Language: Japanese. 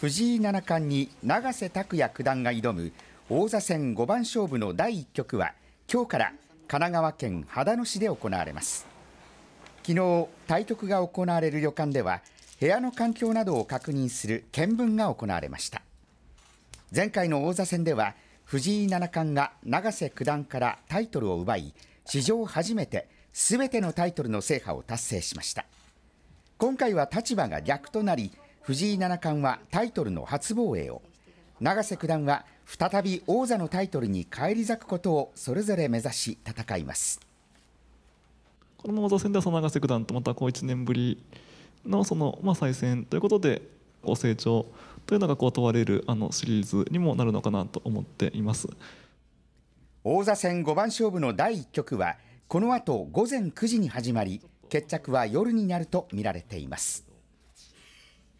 藤井七冠に永瀬拓矢九段が挑む王座戦五番勝負の第1局は今日から神奈川県秦野市で行われます昨日対局が行われる旅館では部屋の環境などを確認する見分が行われました前回の王座戦では藤井七冠が永瀬九段からタイトルを奪い史上初めてすべてのタイトルの制覇を達成しました今回は立場が逆となり藤井七冠はタイトルの初防衛を、永瀬九段は再び王座のタイトルに返り咲くことをそれぞれ目指し戦います。この王座戦ではその永瀬九段とまたこう1年ぶりのその、まあ、再戦ということで、こう成長というのがこう問われるあのシリーズにもなるのかなと思っています。王座戦五番勝負の第1局は、この後午前9時に始まり、決着は夜になると見られています。